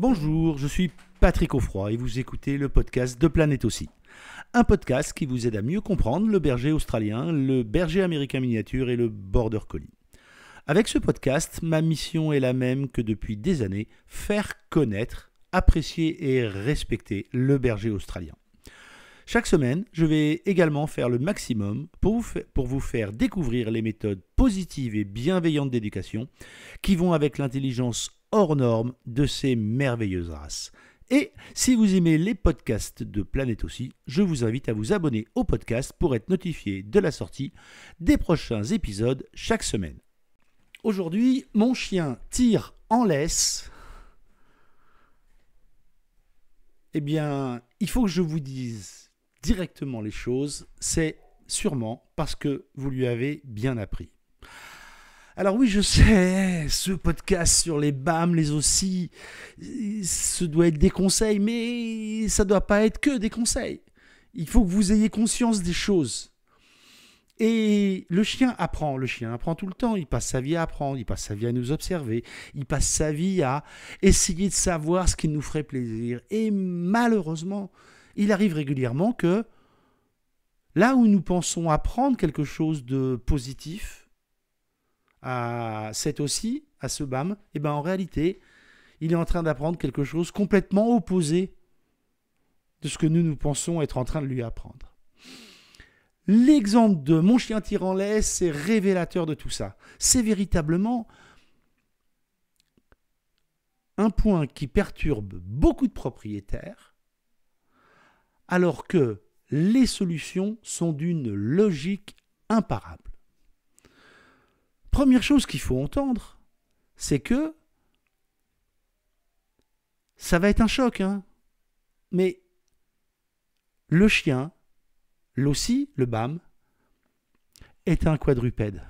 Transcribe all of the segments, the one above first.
Bonjour, je suis Patrick Offroy et vous écoutez le podcast de Planète aussi. Un podcast qui vous aide à mieux comprendre le berger australien, le berger américain miniature et le border collie. Avec ce podcast, ma mission est la même que depuis des années, faire connaître, apprécier et respecter le berger australien. Chaque semaine, je vais également faire le maximum pour vous, pour vous faire découvrir les méthodes positives et bienveillantes d'éducation qui vont avec l'intelligence hors normes de ces merveilleuses races. Et si vous aimez les podcasts de Planète aussi, je vous invite à vous abonner au podcast pour être notifié de la sortie des prochains épisodes chaque semaine. Aujourd'hui, mon chien tire en laisse. Eh bien, il faut que je vous dise directement les choses, c'est sûrement parce que vous lui avez bien appris. Alors oui, je sais, ce podcast sur les BAM, les aussi, ce doit être des conseils, mais ça doit pas être que des conseils. Il faut que vous ayez conscience des choses. Et le chien apprend, le chien apprend tout le temps, il passe sa vie à apprendre, il passe sa vie à nous observer, il passe sa vie à essayer de savoir ce qui nous ferait plaisir. Et malheureusement, il arrive régulièrement que là où nous pensons apprendre quelque chose de positif, à cet aussi, à ce BAM, et eh ben en réalité, il est en train d'apprendre quelque chose complètement opposé de ce que nous, nous pensons être en train de lui apprendre. L'exemple de Mon chien tirant l'aise, laisse, c'est révélateur de tout ça. C'est véritablement un point qui perturbe beaucoup de propriétaires, alors que les solutions sont d'une logique imparable première chose qu'il faut entendre, c'est que ça va être un choc, hein. Mais le chien, l'ossi, le BAM, est un quadrupède.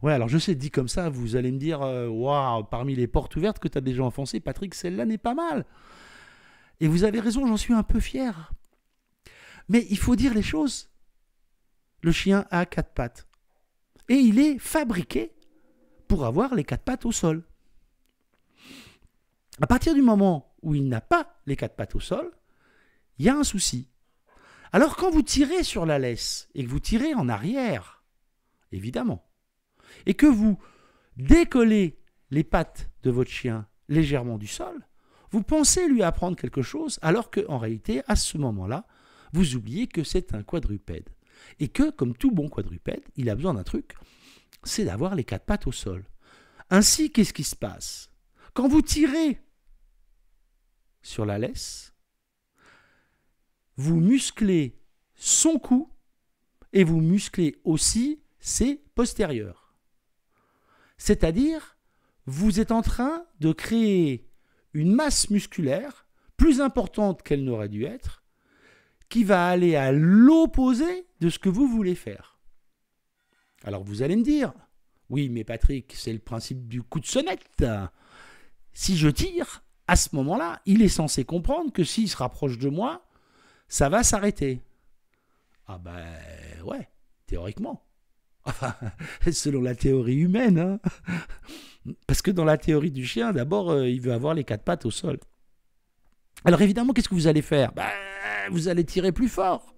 Ouais, alors je sais, dit comme ça, vous allez me dire, euh, waouh, parmi les portes ouvertes que tu as déjà enfoncées, Patrick, celle-là n'est pas mal. Et vous avez raison, j'en suis un peu fier. Mais il faut dire les choses. Le chien a quatre pattes. Et il est fabriqué pour avoir les quatre pattes au sol. À partir du moment où il n'a pas les quatre pattes au sol, il y a un souci. Alors quand vous tirez sur la laisse et que vous tirez en arrière, évidemment, et que vous décollez les pattes de votre chien légèrement du sol, vous pensez lui apprendre quelque chose alors qu'en réalité, à ce moment-là, vous oubliez que c'est un quadrupède. Et que, comme tout bon quadrupède, il a besoin d'un truc, c'est d'avoir les quatre pattes au sol. Ainsi, qu'est-ce qui se passe Quand vous tirez sur la laisse, vous musclez son cou et vous musclez aussi ses postérieurs. C'est-à-dire, vous êtes en train de créer une masse musculaire plus importante qu'elle n'aurait dû être qui va aller à l'opposé de ce que vous voulez faire. Alors vous allez me dire, oui mais Patrick, c'est le principe du coup de sonnette. Si je tire, à ce moment-là, il est censé comprendre que s'il se rapproche de moi, ça va s'arrêter. Ah ben ouais, théoriquement. selon la théorie humaine. Hein. Parce que dans la théorie du chien, d'abord, euh, il veut avoir les quatre pattes au sol. Alors évidemment, qu'est-ce que vous allez faire ben, eh, vous allez tirer plus fort.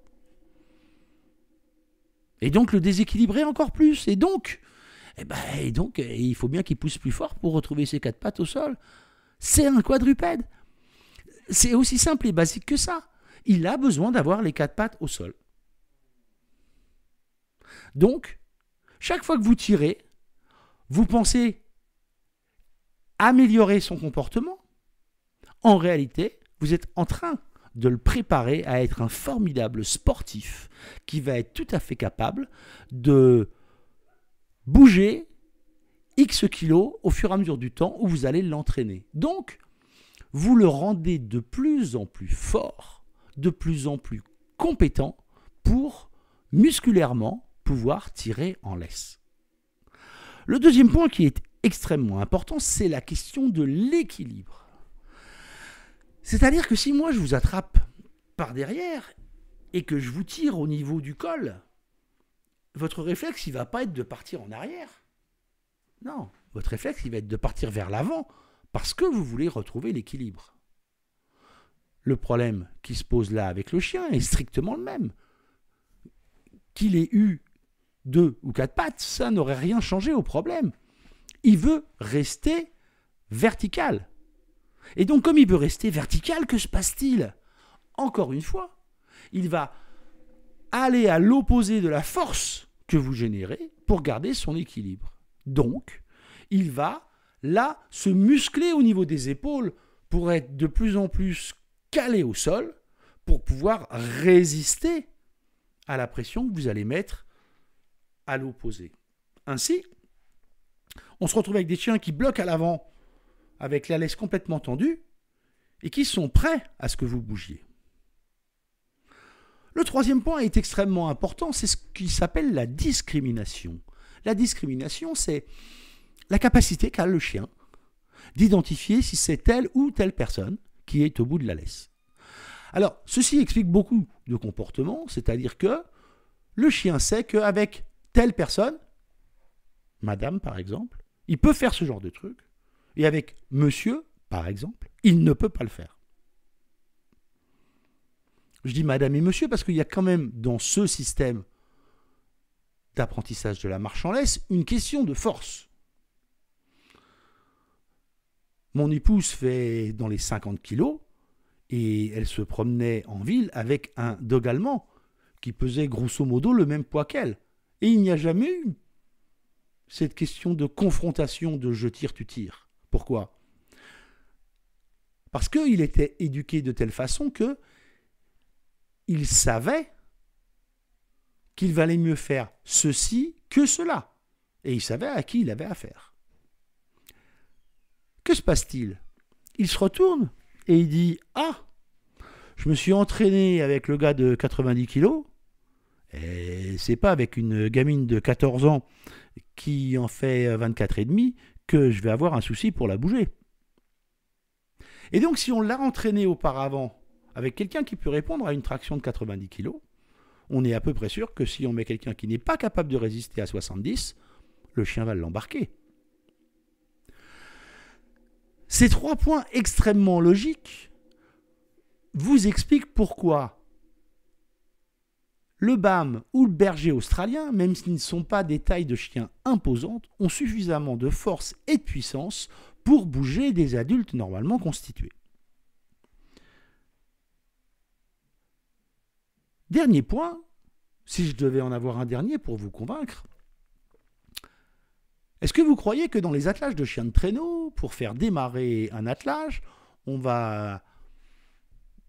Et donc le déséquilibrer encore plus. Et donc, eh ben, donc eh, il faut bien qu'il pousse plus fort pour retrouver ses quatre pattes au sol. C'est un quadrupède. C'est aussi simple et basique que ça. Il a besoin d'avoir les quatre pattes au sol. Donc, chaque fois que vous tirez, vous pensez améliorer son comportement. En réalité, vous êtes en train de le préparer à être un formidable sportif qui va être tout à fait capable de bouger X kilos au fur et à mesure du temps où vous allez l'entraîner. Donc, vous le rendez de plus en plus fort, de plus en plus compétent pour musculairement pouvoir tirer en laisse. Le deuxième point qui est extrêmement important, c'est la question de l'équilibre. C'est-à-dire que si moi je vous attrape par derrière et que je vous tire au niveau du col, votre réflexe, il va pas être de partir en arrière. Non, votre réflexe, il va être de partir vers l'avant parce que vous voulez retrouver l'équilibre. Le problème qui se pose là avec le chien est strictement le même. Qu'il ait eu deux ou quatre pattes, ça n'aurait rien changé au problème. Il veut rester vertical. Et donc, comme il peut rester vertical, que se passe-t-il Encore une fois, il va aller à l'opposé de la force que vous générez pour garder son équilibre. Donc, il va là se muscler au niveau des épaules pour être de plus en plus calé au sol pour pouvoir résister à la pression que vous allez mettre à l'opposé. Ainsi, on se retrouve avec des chiens qui bloquent à l'avant avec la laisse complètement tendue, et qui sont prêts à ce que vous bougiez. Le troisième point est extrêmement important, c'est ce qui s'appelle la discrimination. La discrimination, c'est la capacité qu'a le chien d'identifier si c'est telle ou telle personne qui est au bout de la laisse. Alors, ceci explique beaucoup de comportements, c'est-à-dire que le chien sait qu'avec telle personne, madame par exemple, il peut faire ce genre de truc, et avec monsieur, par exemple, il ne peut pas le faire. Je dis madame et monsieur parce qu'il y a quand même dans ce système d'apprentissage de la marche en laisse une question de force. Mon épouse fait dans les 50 kilos et elle se promenait en ville avec un dog allemand qui pesait grosso modo le même poids qu'elle. Et il n'y a jamais eu cette question de confrontation de je tire, tu tires. Pourquoi Parce qu'il était éduqué de telle façon que il savait qu'il valait mieux faire ceci que cela. Et il savait à qui il avait affaire. Que se passe-t-il Il se retourne et il dit Ah, je me suis entraîné avec le gars de 90 kilos. Et eh, c'est pas avec une gamine de 14 ans qui en fait 24 et demi je vais avoir un souci pour la bouger. Et donc, si on l'a entraîné auparavant avec quelqu'un qui peut répondre à une traction de 90 kg, on est à peu près sûr que si on met quelqu'un qui n'est pas capable de résister à 70, le chien va l'embarquer. Ces trois points extrêmement logiques vous expliquent pourquoi le BAM ou le berger australien, même s'ils ne sont pas des tailles de chiens imposantes, ont suffisamment de force et de puissance pour bouger des adultes normalement constitués. Dernier point, si je devais en avoir un dernier pour vous convaincre, est-ce que vous croyez que dans les attelages de chiens de traîneau, pour faire démarrer un attelage, on va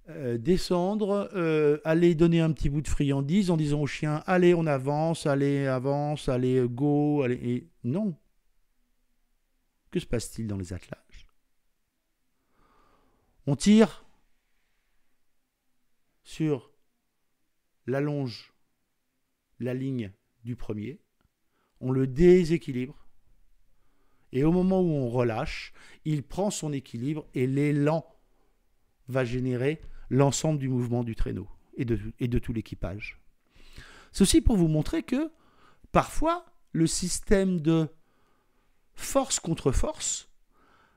euh, descendre, euh, aller donner un petit bout de friandise en disant au chien Allez, on avance, allez, avance, allez, go, allez. Et non. Que se passe-t-il dans les attelages On tire sur l'allonge, la ligne du premier, on le déséquilibre, et au moment où on relâche, il prend son équilibre et l'élan va générer l'ensemble du mouvement du traîneau et de, et de tout l'équipage. Ceci pour vous montrer que parfois le système de force contre force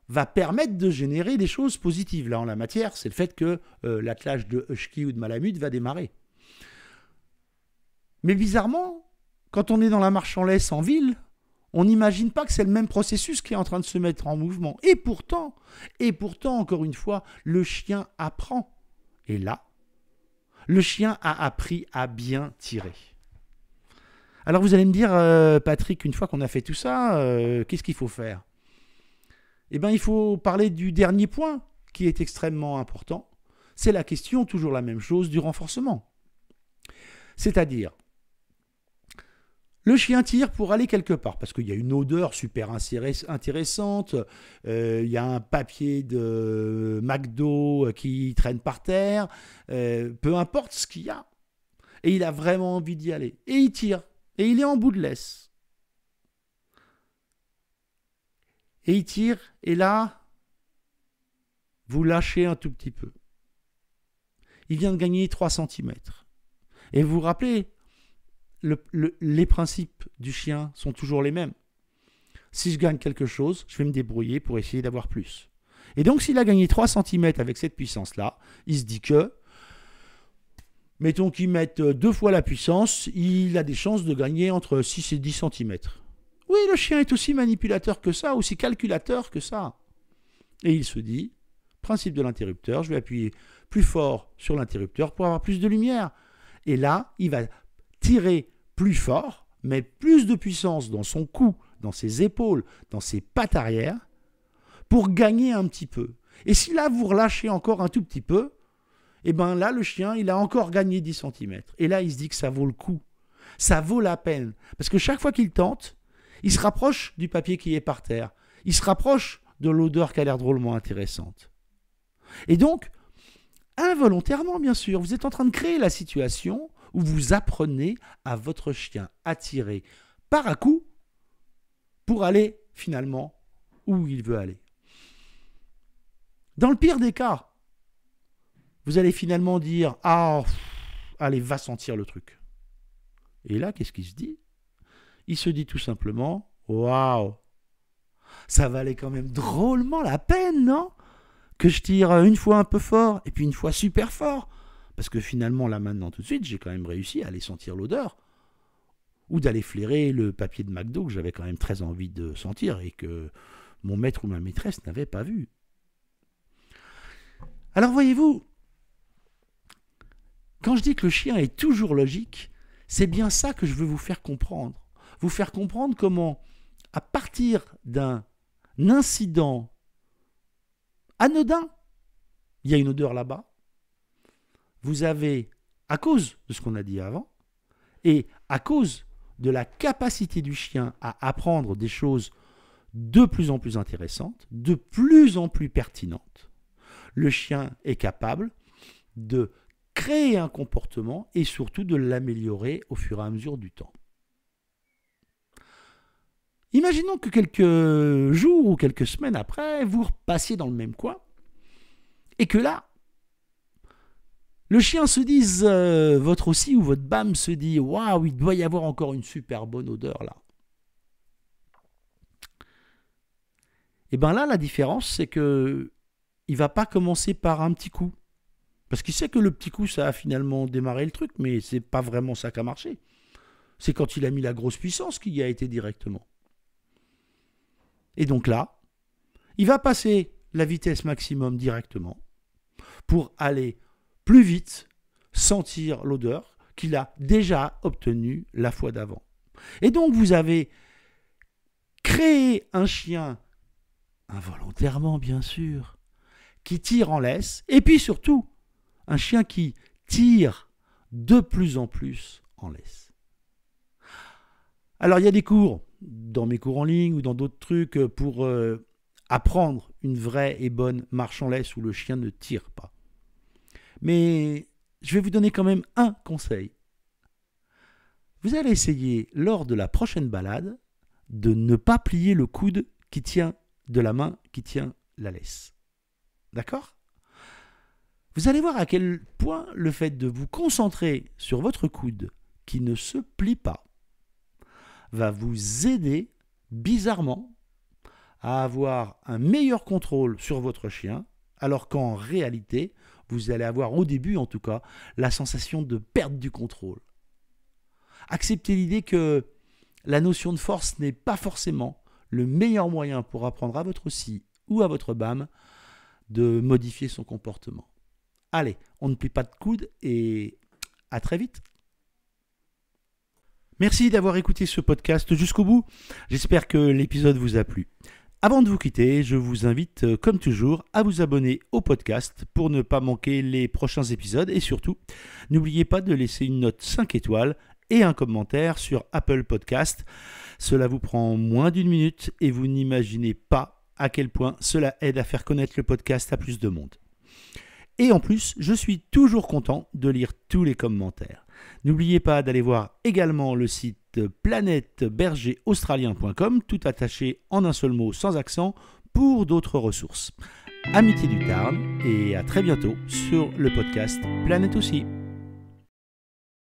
va permettre de générer des choses positives. Là, en la matière, c'est le fait que euh, l'attelage de Hushki ou de Malamute va démarrer. Mais bizarrement, quand on est dans la marche en laisse en ville, on n'imagine pas que c'est le même processus qui est en train de se mettre en mouvement. Et pourtant, et pourtant, encore une fois, le chien apprend. Et là, le chien a appris à bien tirer. Alors vous allez me dire, euh, Patrick, une fois qu'on a fait tout ça, euh, qu'est-ce qu'il faut faire Eh bien, il faut parler du dernier point qui est extrêmement important. C'est la question, toujours la même chose, du renforcement. C'est-à-dire, le chien tire pour aller quelque part, parce qu'il y a une odeur super intéressante, euh, il y a un papier de McDo euh, qui traîne par terre, euh, peu importe ce qu'il y a. Et il a vraiment envie d'y aller. Et il tire. Et il est en bout de laisse. Et il tire, et là, vous lâchez un tout petit peu. Il vient de gagner 3 cm. Et vous vous rappelez, les principes du chien sont toujours les mêmes. Si je gagne quelque chose, je vais me débrouiller pour essayer d'avoir plus. Et donc, s'il a gagné 3 cm avec cette puissance-là, il se dit que, mettons qu'il mette deux fois la puissance, il a des chances de gagner entre 6 et 10 cm. Oui, le chien est aussi manipulateur que ça, aussi calculateur que ça. Et il se dit, principe de l'interrupteur, je vais appuyer plus fort sur l'interrupteur pour avoir plus de lumière. Et là, il va tirer plus fort, met plus de puissance dans son cou, dans ses épaules, dans ses pattes arrière, pour gagner un petit peu. Et si là, vous relâchez encore un tout petit peu, et eh bien là, le chien, il a encore gagné 10 cm. Et là, il se dit que ça vaut le coup. Ça vaut la peine. Parce que chaque fois qu'il tente, il se rapproche du papier qui est par terre. Il se rapproche de l'odeur qui a l'air drôlement intéressante. Et donc, involontairement, bien sûr, vous êtes en train de créer la situation où vous apprenez à votre chien à tirer par à coup pour aller finalement où il veut aller. Dans le pire des cas, vous allez finalement dire Ah, allez, va sentir le truc. Et là, qu'est-ce qu'il se dit Il se dit tout simplement Waouh Ça valait quand même drôlement la peine, non Que je tire une fois un peu fort, et puis une fois super fort, parce que finalement, là maintenant, tout de suite, j'ai quand même réussi à aller sentir l'odeur. Ou d'aller flairer le papier de McDo que j'avais quand même très envie de sentir et que mon maître ou ma maîtresse n'avait pas vu. Alors voyez-vous, quand je dis que le chien est toujours logique, c'est bien ça que je veux vous faire comprendre. Vous faire comprendre comment, à partir d'un incident anodin, il y a une odeur là-bas, vous avez, à cause de ce qu'on a dit avant, et à cause de la capacité du chien à apprendre des choses de plus en plus intéressantes, de plus en plus pertinentes, le chien est capable de créer un comportement et surtout de l'améliorer au fur et à mesure du temps. Imaginons que quelques jours ou quelques semaines après, vous repassiez dans le même coin et que là, le chien se dise, euh, votre aussi ou votre bam se dit, waouh, il doit y avoir encore une super bonne odeur là. Et eh bien là, la différence, c'est que il va pas commencer par un petit coup. Parce qu'il sait que le petit coup, ça a finalement démarré le truc, mais c'est pas vraiment ça qui a marché. C'est quand il a mis la grosse puissance qu'il y a été directement. Et donc là, il va passer la vitesse maximum directement pour aller plus vite sentir l'odeur qu'il a déjà obtenue la fois d'avant. Et donc vous avez créé un chien, involontairement bien sûr, qui tire en laisse, et puis surtout, un chien qui tire de plus en plus en laisse. Alors il y a des cours, dans mes cours en ligne ou dans d'autres trucs, pour euh, apprendre une vraie et bonne marche en laisse où le chien ne tire pas. Mais je vais vous donner quand même un conseil. Vous allez essayer, lors de la prochaine balade, de ne pas plier le coude qui tient de la main qui tient la laisse. D'accord Vous allez voir à quel point le fait de vous concentrer sur votre coude qui ne se plie pas va vous aider bizarrement à avoir un meilleur contrôle sur votre chien, alors qu'en réalité, vous allez avoir au début en tout cas la sensation de perte du contrôle. Acceptez l'idée que la notion de force n'est pas forcément le meilleur moyen pour apprendre à votre si ou à votre BAM de modifier son comportement. Allez, on ne plie pas de coude et à très vite. Merci d'avoir écouté ce podcast jusqu'au bout. J'espère que l'épisode vous a plu. Avant de vous quitter, je vous invite, euh, comme toujours, à vous abonner au podcast pour ne pas manquer les prochains épisodes et surtout, n'oubliez pas de laisser une note 5 étoiles et un commentaire sur Apple Podcast. Cela vous prend moins d'une minute et vous n'imaginez pas à quel point cela aide à faire connaître le podcast à plus de monde. Et en plus, je suis toujours content de lire tous les commentaires. N'oubliez pas d'aller voir également le site planètebergeraustralien.com, tout attaché en un seul mot sans accent, pour d'autres ressources. Amitié du Tarn et à très bientôt sur le podcast Planète aussi.